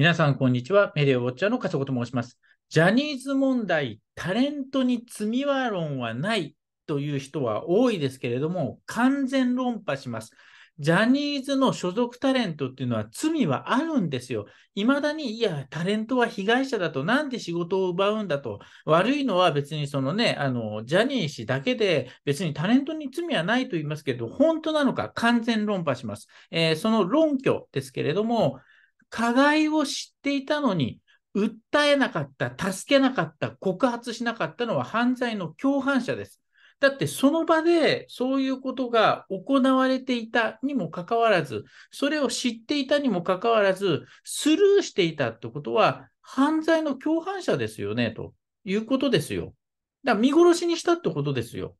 皆さん、こんにちは。メディアウォッチャーの加瀬と申します。ジャニーズ問題、タレントに罪は論はないという人は多いですけれども、完全論破します。ジャニーズの所属タレントっていうのは罪はあるんですよ。いまだに、いや、タレントは被害者だと、なんで仕事を奪うんだと、悪いのは別にそのね、あの、ジャニー氏だけで、別にタレントに罪はないと言いますけど、本当なのか、完全論破します。えー、その論拠ですけれども、加害を知っていたのに、訴えなかった、助けなかった、告発しなかったのは犯罪の共犯者です。だってその場でそういうことが行われていたにもかかわらず、それを知っていたにもかかわらず、スルーしていたってことは、犯罪の共犯者ですよね、ということですよ。だから見殺しにしたってことですよ。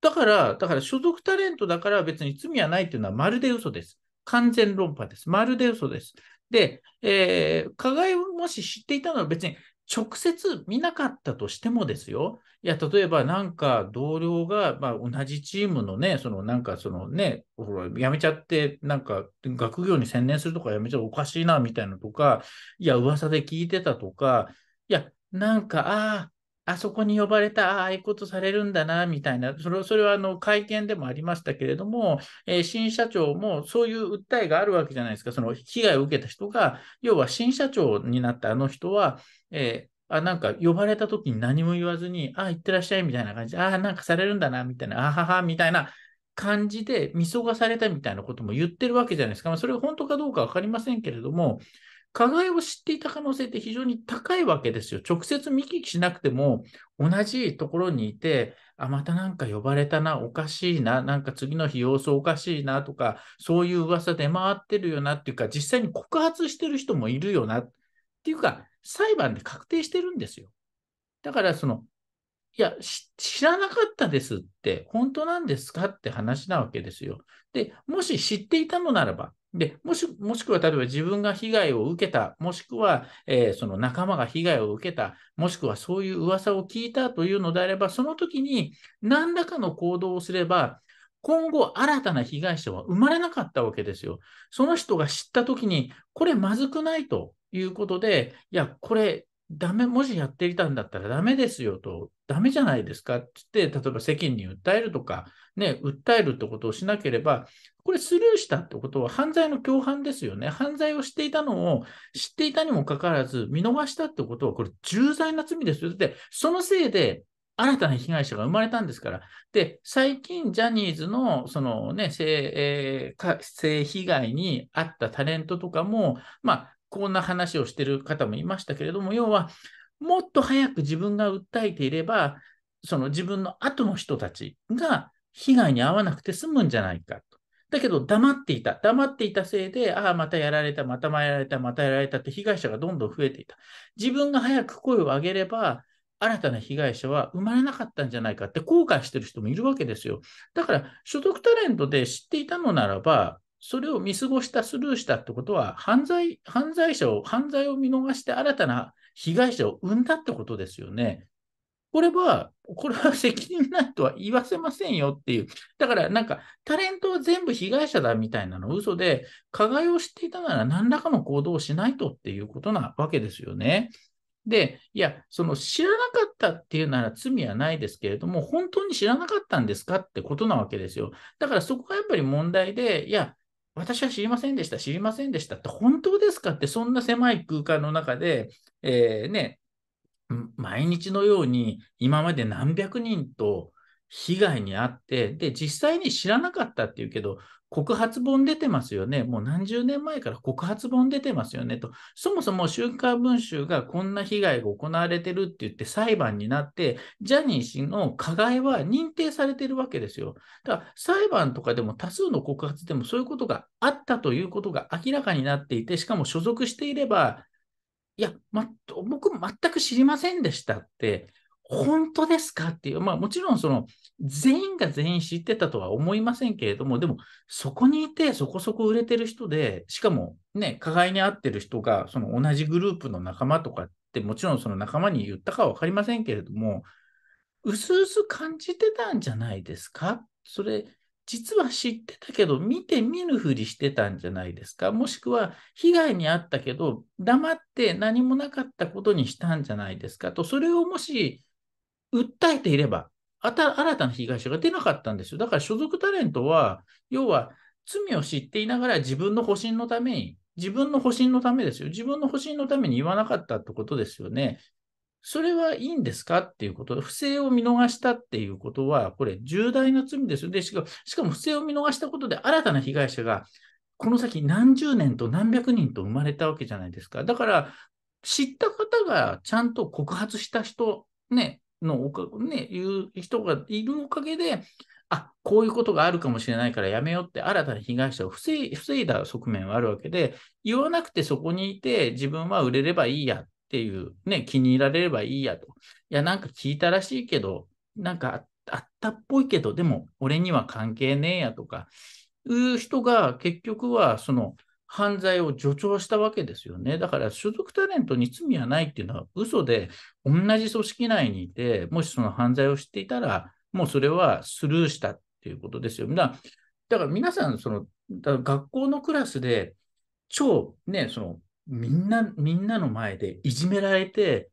だから、だから所属タレントだから別に罪はないっていうのはまるで嘘です。完全論破です。まるで嘘です。で、えー、加害をもし知っていたのは別に直接見なかったとしてもですよ。いや、例えばなんか同僚が、まあ、同じチームのね、そのなんかそのね、ほら、辞めちゃって、なんか学業に専念するとか辞めちゃおかしいなみたいなとか、いや、噂で聞いてたとか、いや、なんか、ああ、あそこに呼ばれた、ああいうことされるんだな、みたいな、それそれはあの会見でもありましたけれども、えー、新社長もそういう訴えがあるわけじゃないですか、その被害を受けた人が、要は新社長になったあの人は、えー、あなんか呼ばれた時に何も言わずに、ああ、行ってらっしゃいみたいな感じで、ああ、なんかされるんだな、みたいな、あはは、みたいな感じで見そがされたみたいなことも言ってるわけじゃないですか。まあ、それ本当かどうか分かりませんけれども、加害を知っていた可能性って非常に高いわけですよ。直接見聞きしなくても、同じところにいて、あ、またなんか呼ばれたな、おかしいな、なんか次の日様子おかしいなとか、そういう噂出回ってるよなっていうか、実際に告発してる人もいるよなっていうか、裁判で確定してるんですよ。だから、その、いや、知らなかったですって、本当なんですかって話なわけですよ。で、もし知っていたのならば、でもしもしくは例えば自分が被害を受けた、もしくは、えー、その仲間が被害を受けた、もしくはそういう噂を聞いたというのであれば、その時に何らかの行動をすれば、今後新たな被害者は生まれなかったわけですよ。その人が知った時に、これまずくないということで、いや、これダメ、もしやっていたんだったらダメですよと、ダメじゃないですかって言って、例えば責任に訴えるとか、ね、訴えるってことをしなければ、これスルーしたってことは犯罪の共犯ですよね。犯罪をしていたのを知っていたにもかかわらず、見逃したってことは、これ重罪な罪ですよ。で、そのせいで新たな被害者が生まれたんですから。で、最近、ジャニーズの、そのね、性、えー、性被害に遭ったタレントとかも、まあ、こんな話をしてる方もいましたけれども、要は、もっと早く自分が訴えていれば、その自分の後の人たちが被害に遭わなくて済むんじゃないかと。だけど、黙っていた。黙っていたせいで、ああ、またやられた、またやられた、またやられたって被害者がどんどん増えていた。自分が早く声を上げれば、新たな被害者は生まれなかったんじゃないかって後悔してる人もいるわけですよ。だから、所得タレントで知っていたのならば、それを見過ごした、スルーしたってことは、犯罪、犯罪者を、犯罪を見逃して新たな被害者を生んだってことですよね。これは、これは責任ないとは言わせませんよっていう。だからなんか、タレントは全部被害者だみたいなの嘘で、加害を知っていたなら何らかの行動をしないとっていうことなわけですよね。で、いや、その知らなかったっていうなら罪はないですけれども、本当に知らなかったんですかってことなわけですよ。だからそこがやっぱり問題で、いや、私は知りませんでした、知りませんでしたって、本当ですかって、そんな狭い空間の中で、えー、ね、毎日のように今まで何百人と被害に遭って、で、実際に知らなかったっていうけど、告発本出てますよね。もう何十年前から告発本出てますよね。と。そもそも週刊文春がこんな被害が行われてるって言って裁判になって、ジャニー氏の加害は認定されてるわけですよ。だから裁判とかでも多数の告発でもそういうことがあったということが明らかになっていて、しかも所属していれば、いや、ま、僕全く知りませんでしたって、本当ですかっていう、まあもちろんその全員が全員知ってたとは思いませんけれども、でもそこにいてそこそこ売れてる人で、しかもね、加害に遭ってる人がその同じグループの仲間とかってもちろんその仲間に言ったかは分かりませんけれども、うすうす感じてたんじゃないですかそれ、実は知ってたけど、見て見ぬふりしてたんじゃないですかもしくは、被害に遭ったけど、黙って何もなかったことにしたんじゃないですかと、それをもし、訴えていれば、新たな被害者が出なかったんですよ。だから所属タレントは、要は罪を知っていながら自分の保身のために、自分の保身のためですよ。自分の保身のために言わなかったってことですよね。それはいいんですかっていうこと、不正を見逃したっていうことは、これ重大な罪ですよ。で、しかしかも不正を見逃したことで新たな被害者が、この先何十年と何百人と生まれたわけじゃないですか。だから、知った方がちゃんと告発した人、ね、のおか、ね、いう人がいるおかげで、あこういうことがあるかもしれないからやめようって新たな被害者を防い防いだ側面はあるわけで、言わなくてそこにいて自分は売れればいいやっていう、ね、気に入られればいいやと。いや、なんか聞いたらしいけど、なんかあったっぽいけど、でも俺には関係ねえやとか、いう人が結局はその犯罪を助長したわけですよね。だから所属タレントに罪はないっていうのは嘘で、同じ組織内にいて、もしその犯罪を知っていたら、もうそれはスルーしたっていうことですよ。だから皆さん、その学校のクラスで、超ね、そのみんな、みんなの前でいじめられて、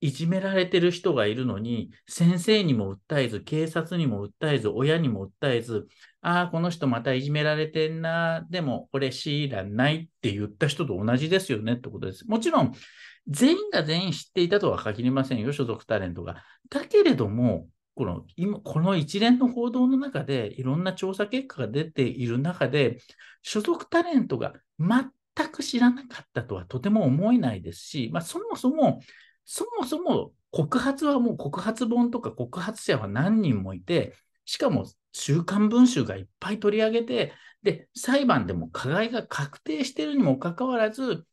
いじめられてる人がいるのに、先生にも訴えず、警察にも訴えず、親にも訴えず、ああ、この人またいじめられてんな、でもこれ知らないって言った人と同じですよねってことです。もちろん、全員が全員知っていたとは限りませんよ、所属タレントが。だけれども、この今この一連の報道の中で、いろんな調査結果が出ている中で、所属タレントが全く知らなかったとはとても思えないですし、まあ、そもそもそもそも告発はもう告発本とか告発者は何人もいて、しかも週刊文集がいっぱい取り上げて、で、裁判でも加害が確定しているにもかかわらず、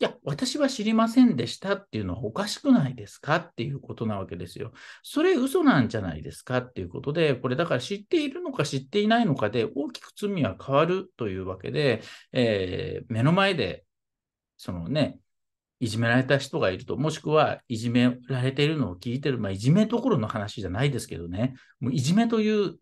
いや、私は知りませんでしたっていうのはおかしくないですかっていうことなわけですよ。それ嘘なんじゃないですかっていうことで、これだから知っているのか知っていないのかで大きく罪は変わるというわけで、えー、目の前で、そのね、いじめられた人がいると、もしくはいじめられているのを聞いてる、まあ、いじめどころの話じゃないですけどね、もういじめという、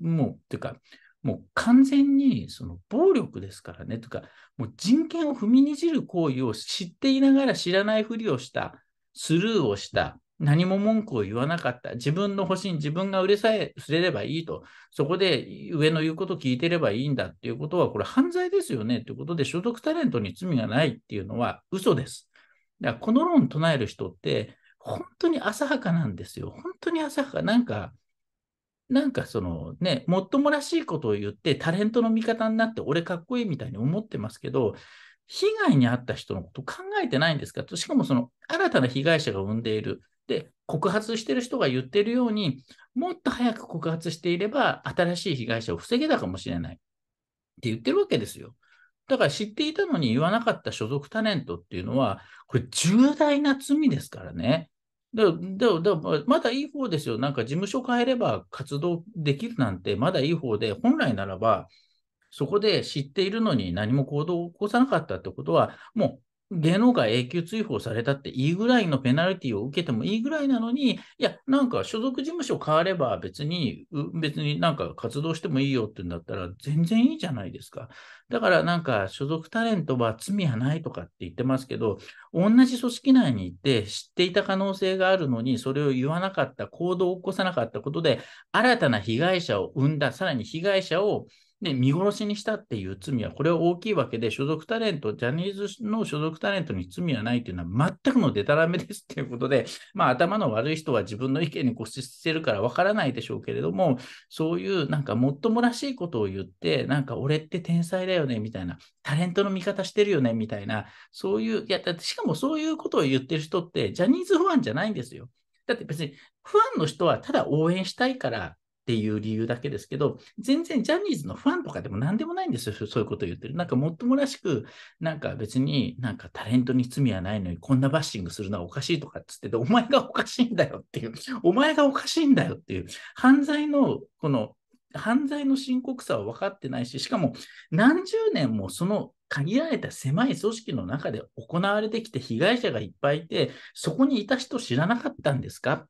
もう、ていうか、もう完全にその暴力ですからね、とか、もう人権を踏みにじる行為を知っていながら知らないふりをした、スルーをした、何も文句を言わなかった、自分の保身、自分が売れさえすれればいいと、そこで上の言うことを聞いてればいいんだっていうことは、これ犯罪ですよねっていうことで、所属タレントに罪がないっていうのは嘘です。だからこの論唱える人って、本当に浅はかなんですよ。本当に浅はか。なんか、なんかそのね、もっともらしいことを言って、タレントの味方になって、俺かっこいいみたいに思ってますけど、被害に遭った人のこと考えてないんですかと、しかもその新たな被害者が生んでいる。で、告発してる人が言ってるように、もっと早く告発していれば、新しい被害者を防げたかもしれない。って言ってるわけですよ。だから知っていたのに言わなかった所属タレントっていうのは、これ重大な罪ですからね。だだだまだいい方ですよ。なんか事務所変えれば活動できるなんてまだいい方で、本来ならば、そこで知っているのに何も行動を起こさなかったってことは、もう芸能界永久追放されたっていいぐらいのペナルティを受けてもいいぐらいなのに、いや、なんか所属事務所変われば別に、別になんか活動してもいいよって言うんだったら全然いいじゃないですか。だからなんか所属タレントは罪はないとかって言ってますけど、同じ組織内にいて知っていた可能性があるのに、それを言わなかった、行動を起こさなかったことで、新たな被害者を生んだ、さらに被害者をね、見殺しにしたっていう罪は、これは大きいわけで、所属タレント、ジャニーズの所属タレントに罪はないというのは全くのデタラメですっていうことで、まあ、頭の悪い人は自分の意見に固執してるからわからないでしょうけれども、そういうなんかもっともらしいことを言って、なんか俺って天才だよねみたいな、タレントの味方してるよねみたいな、そういう、いや、だってしかもそういうことを言ってる人って、ジャニーズファンじゃないんですよ。だって別に、ファンの人はただ応援したいから、っていう理由だけですけど、全然ジャニーズのファンとかでも何でもないんですよ、そういうことを言ってる。なんかもっともらしく、なんか別になんかタレントに罪はないのに、こんなバッシングするのはおかしいとかっつってて、お前がおかしいんだよっていう、お前がおかしいんだよっていう、犯罪のこの犯罪の深刻さは分かってないし、しかも何十年もその限られた狭い組織の中で行われてきて被害者がいっぱいいて、そこにいた人知らなかったんですかっ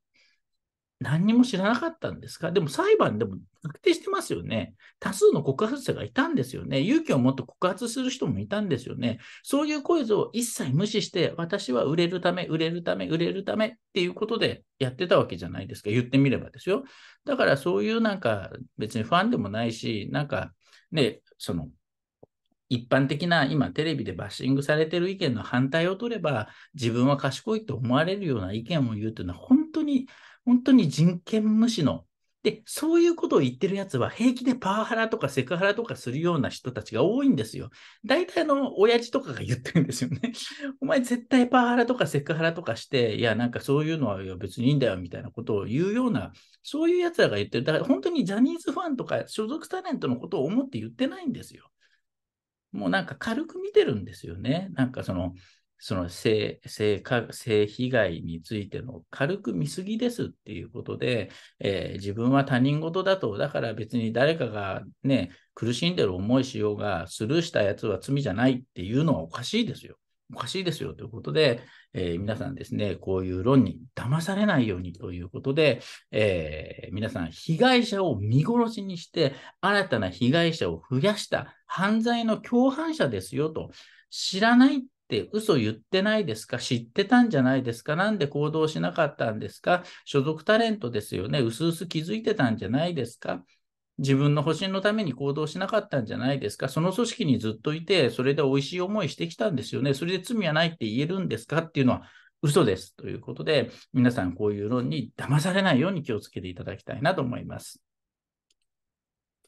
何にも知らなかったんですかでも裁判でも確定してますよね。多数の告発者がいたんですよね。勇気を持って告発する人もいたんですよね。そういう声を一切無視して、私は売れるため、売れるため、売れるためっていうことでやってたわけじゃないですか。言ってみればですよ。だからそういうなんか別にファンでもないし、なんかね、その一般的な今テレビでバッシングされてる意見の反対を取れば自分は賢いと思われるような意見を言うというのは本当に本当に人権無視の。で、そういうことを言ってるやつは平気でパワハラとかセクハラとかするような人たちが多いんですよ。大体の、親父とかが言ってるんですよね。お前絶対パワハラとかセクハラとかして、いや、なんかそういうのは別にいいんだよみたいなことを言うような、そういうやつらが言ってる。だから本当にジャニーズファンとか所属タレントのことを思って言ってないんですよ。もうなんか軽く見てるんですよね。なんかその、その性性性被害についての軽く見過ぎですっていうことで、えー、自分は他人事だと、だから別に誰かがね、苦しんでる思いしようが、スルーしたやつは罪じゃないっていうのはおかしいですよ。おかしいですよということで、えー、皆さんですね、こういう論に騙されないようにということで、えー、皆さん、被害者を見殺しにして、新たな被害者を増やした犯罪の共犯者ですよと、知らないっって嘘言ってないですか知ってたんじゃないですかなんで行動しなかったんですか所属タレントですよねうすうす気づいてたんじゃないですか自分の保身のために行動しなかったんじゃないですかその組織にずっといて、それで美味しい思いしてきたんですよね。それで罪はないって言えるんですかっていうのは嘘です。ということで、皆さんこういう論に騙されないように気をつけていただきたいなと思います。